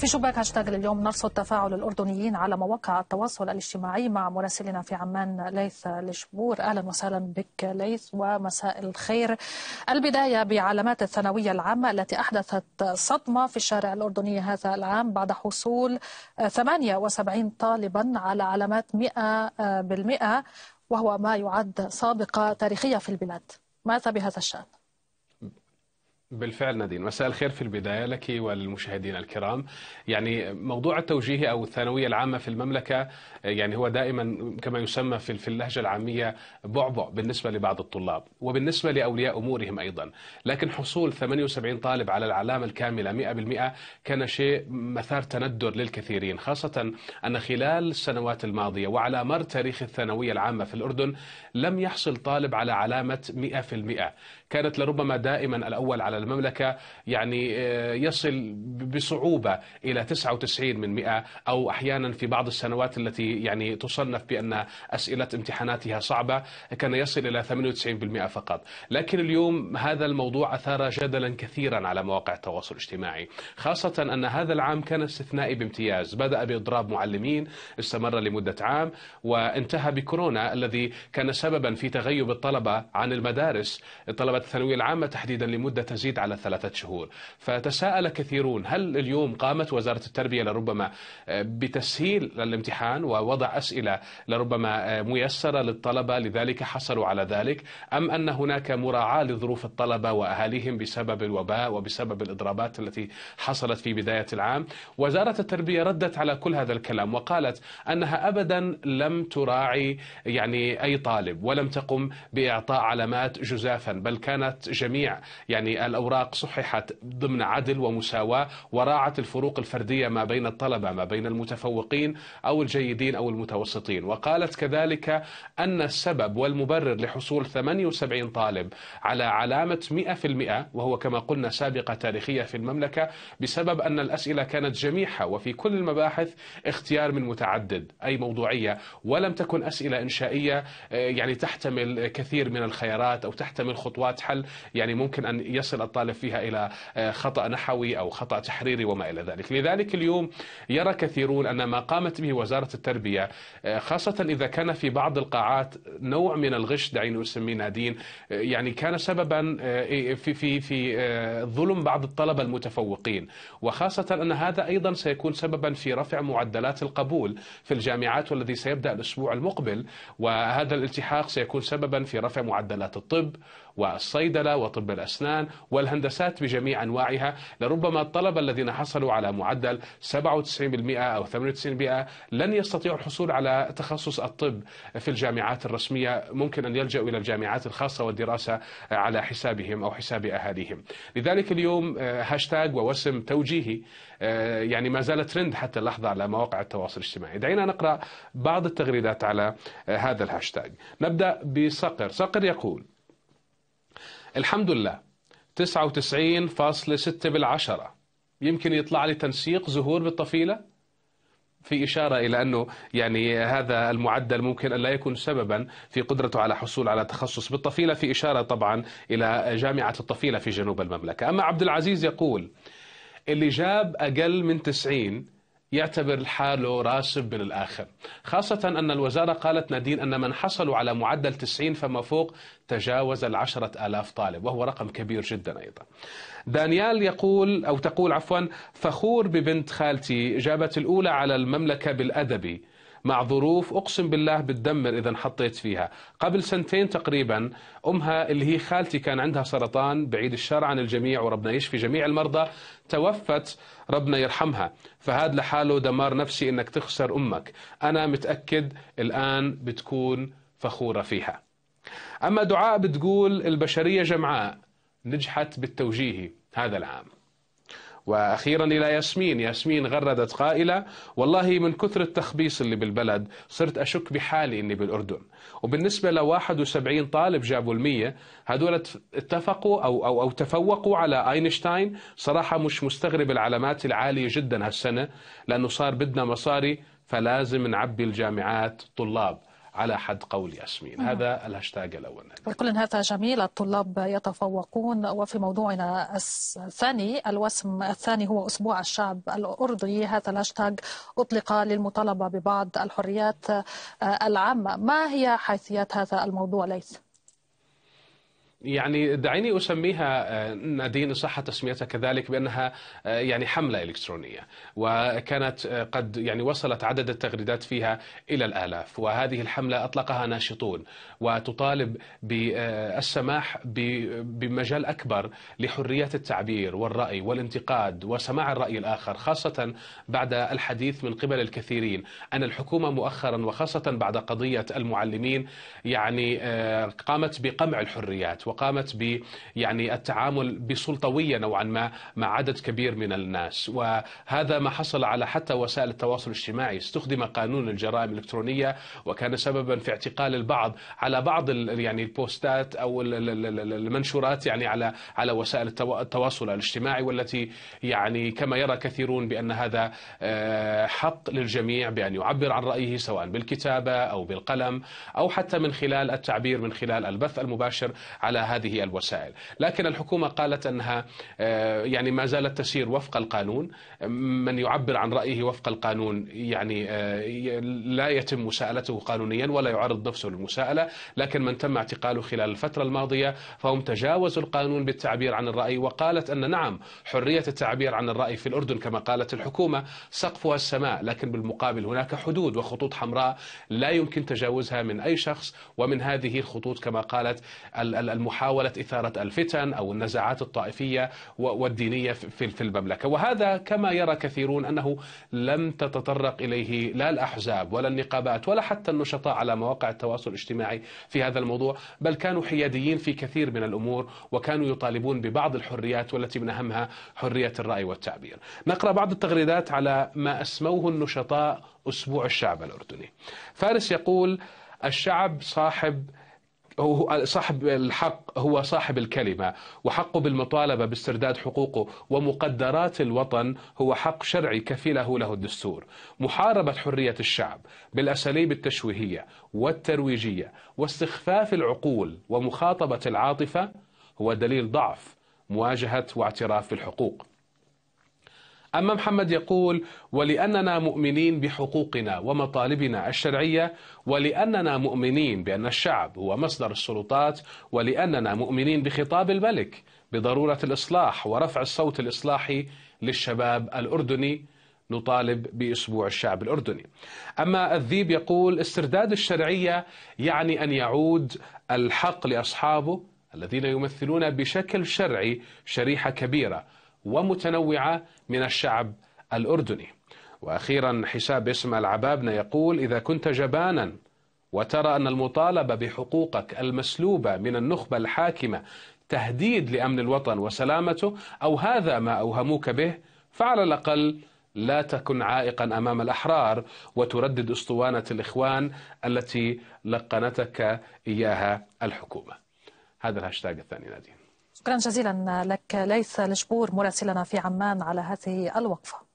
في شباك هاشتاج لليوم نرصد تفاعل الأردنيين على مواقع التواصل الاجتماعي مع مراسلنا في عمان ليث لشبور أهلا وسهلا بك ليث ومساء الخير البداية بعلامات الثانوية العامة التي أحدثت صدمة في الشارع الأردني هذا العام بعد حصول 78 طالبا على علامات 100% وهو ما يعد سابقة تاريخية في البلاد ماذا بهذا الشأن؟ بالفعل نادين مساء الخير في البداية لك والمشاهدين الكرام يعني موضوع التوجيهي أو الثانوية العامة في المملكة يعني هو دائما كما يسمى في اللهجة العامية بعبع بالنسبة لبعض الطلاب وبالنسبة لأولياء أمورهم أيضا لكن حصول 78 طالب على العلامة الكاملة 100% كان شيء مثار تندر للكثيرين خاصة أن خلال السنوات الماضية وعلى مر تاريخ الثانوية العامة في الأردن لم يحصل طالب على علامة 100% كانت لربما دائما الأول على المملكة يعني آه، يصل بصعوبة إلى 99 من 100 أو أحيانا في بعض السنوات التي يعني تصنف بأن أسئلة امتحاناتها صعبة كان يصل إلى 98% فقط لكن اليوم هذا الموضوع أثار جدلا كثيرا على مواقع التواصل الاجتماعي خاصة أن هذا العام كان استثنائي بامتياز بدأ بإضراب معلمين استمر لمدة عام وانتهى بكورونا الذي كان سببا في تغيب الطلبة عن المدارس طلبة الثانوية العامة تحديدا لمدة تزيد تزيد على ثلاثة شهور فتساءل كثيرون هل اليوم قامت وزارة التربية لربما آه، بتسهيل الامتحان ووضع أسئلة لربما آه، ميسرة للطلبة لذلك حصلوا على ذلك أم أن هناك مراعاة لظروف الطلبة وأهاليهم بسبب الوباء وبسبب الإضرابات التي حصلت في بداية العام وزارة التربية ردت على كل هذا الكلام وقالت أنها أبدا لم تراعي يعني أي طالب ولم تقم بإعطاء علامات جزافا بل كانت جميع يعني الأوراق صححت ضمن عدل ومساواة وراعت الفروق الفردية ما بين الطلبة ما بين المتفوقين أو الجيدين أو المتوسطين وقالت كذلك أن السبب والمبرر لحصول 78 طالب على علامة 100% وهو كما قلنا سابقة تاريخية في المملكة بسبب أن الأسئلة كانت جميحة وفي كل المباحث اختيار من متعدد أي موضوعية ولم تكن أسئلة إنشائية آه، يعني تحتمل كثير من الخيارات أو تحتمل خطوات حل يعني ممكن أن يصل الطالب فيها إلى آه، خطأ نحوي أو خطأ تحريري وما إلى ذلك لذلك اليوم يرى كثيرون أن ما قامت به وزارة التربية آه، خاصة إذا كان في بعض القاعات نوع من الغش دعيني نسميه نادين آه، يعني كان سببا إيه، في في في ظلم بعض الطلبة المتفوقين وخاصة أن هذا أيضا سيكون سببا في رفع معدلات القبول في الجامعات والذي سيبدأ الأسبوع المقبل وهذا الالتحاق سيكون سببا في رفع معدلات الطب والصيدلة وطب الأسنان والهندسات بجميع أنواعها لربما الطلبة الذين حصلوا على معدل 97% أو 98% لن يستطيعوا الحصول على تخصص الطب في الجامعات الرسمية ممكن أن يلجأوا إلى الجامعات الخاصة والدراسة على حسابهم أو حساب أهاليهم لذلك اليوم آه، هاشتاج ووسم توجيهي آه، يعني ما زال ترند حتى اللحظة على مواقع التواصل الاجتماعي دعينا نقرأ بعض التغريدات على آه، هذا الهاشتاج نبدأ بصقر صقر يقول الحمد لله 99.6 بالعشرة يمكن يطلع لي تنسيق زهور بالطفيلة في إشارة إلى أنه يعني هذا المعدل ممكن أن لا يكون سببا في قدرته على حصول على تخصص بالطفيلة في إشارة طبعا إلى جامعة الطفيلة في جنوب المملكة أما عبد العزيز يقول اللي جاب أقل من 90 يعتبر حاله راسب بالآخر خاصة أن الوزارة قالت نادين أن من حصلوا على معدل 90 فما فوق تجاوز العشرة آلاف طالب وهو رقم كبير جدا أيضا دانيال يقول أو تقول عفوا فخور ببنت خالتي جابت الأولى على المملكة بالأدبي مع ظروف اقسم بالله بتدمر اذا حطيت فيها قبل سنتين تقريبا امها اللي هي خالتي كان عندها سرطان بعيد الشر عن الجميع وربنا يشفي جميع المرضى توفت ربنا يرحمها فهذا لحاله دمار نفسي انك تخسر امك انا متاكد الان بتكون فخوره فيها اما دعاء بتقول البشريه جمعاء نجحت بالتوجيه هذا العام وأخيرا إلى ياسمين ياسمين غردت قائلة والله من كثر التخبيص اللي بالبلد صرت أشك بحالي إني بالأردن وبالنسبة ل 71 طالب جابوا المية هذول اتفقوا أو, أو, أو تفوقوا على أينشتاين صراحة مش مستغرب العلامات العالية جدا هالسنة لأنه صار بدنا مصاري فلازم نعبي الجامعات طلاب على حد قول ياسمين نعم. هذا الهاشتاج الأول بكل هذا جميل الطلاب يتفوقون وفي موضوعنا الثاني الوسم الثاني هو أسبوع الشعب الأردني هذا الهاشتاج أطلق للمطالبة ببعض الحريات آه، العامة ما هي حيثيات هذا الموضوع ليس؟ يعني دعيني اسميها آه، نادين صح تسميتها كذلك بانها آه، يعني حمله الكترونيه وكانت آه، قد يعني وصلت عدد التغريدات فيها الى الالاف وهذه الحمله اطلقها ناشطون وتطالب بالسماح بمجال اكبر لحريه التعبير والراي والانتقاد وسماع الراي الاخر خاصه بعد الحديث من قبل الكثيرين ان الحكومه مؤخرا وخاصه بعد قضيه المعلمين يعني قامت بقمع الحريات وقامت ب يعني التعامل بسلطويه نوعا ما مع عدد كبير من الناس وهذا ما حصل على حتى وسائل التواصل الاجتماعي استخدم قانون الجرائم الالكترونيه وكان سببا في اعتقال البعض على بعض يعني البوستات او المنشورات يعني على على وسائل التواصل الاجتماعي والتي يعني كما يرى كثيرون بان هذا آه، حق للجميع بان يعبر عن رايه سواء بالكتابه او بالقلم او حتى من خلال التعبير من خلال البث المباشر على هذه الوسائل لكن الحكومة قالت أنها آه، يعني ما زالت تسير وفق القانون من يعبر عن رأيه وفق القانون يعني آه، لا يتم مساءلته قانونيا ولا يعرض نفسه للمساءلة لكن من تم اعتقاله خلال الفترة الماضية فهم تجاوزوا القانون بالتعبير عن الرأي وقالت أن نعم حرية التعبير عن الرأي في الأردن كما قالت الحكومة سقفها السماء لكن بالمقابل هناك حدود وخطوط حمراء لا يمكن تجاوزها من أي شخص ومن هذه الخطوط كما قالت المخ محاولة إثارة الفتن أو النزاعات الطائفية والدينية في المملكة وهذا كما يرى كثيرون أنه لم تتطرق إليه لا الأحزاب ولا النقابات ولا حتى النشطاء على مواقع التواصل الاجتماعي في هذا الموضوع بل كانوا حياديين في كثير من الأمور وكانوا يطالبون ببعض الحريات والتي من أهمها حرية الرأي والتعبير نقرأ بعض التغريدات على ما أسموه النشطاء أسبوع الشعب الأردني فارس يقول الشعب صاحب هو صاحب الحق هو صاحب الكلمة وحقه بالمطالبة باسترداد حقوقه ومقدرات الوطن هو حق شرعي كفيله له الدستور محاربة حرية الشعب بالأساليب التشويهية والترويجية واستخفاف العقول ومخاطبة العاطفة هو دليل ضعف مواجهة واعتراف بالحقوق أما محمد يقول ولأننا مؤمنين بحقوقنا ومطالبنا الشرعية ولأننا مؤمنين بأن الشعب هو مصدر السلطات ولأننا مؤمنين بخطاب الملك بضرورة الإصلاح ورفع الصوت الإصلاحي للشباب الأردني نطالب باسبوع الشعب الاردني. اما الذيب يقول استرداد الشرعيه يعني ان يعود الحق لاصحابه الذين يمثلون بشكل شرعي شريحه كبيره ومتنوعة من الشعب الأردني وأخيرا حساب اسم العبابنا يقول إذا كنت جبانا وترى أن المطالبة بحقوقك المسلوبة من النخبة الحاكمة تهديد لأمن الوطن وسلامته أو هذا ما أوهموك به فعلى الأقل لا تكن عائقا امام الاحرار وتردد اسطوانه الاخوان التي لقنتك اياها الحكومه. هذا الهاشتاج الثاني نادين. شكرا جزيلا لك ليث الجبور مراسلنا في عمان على هذه الوقفه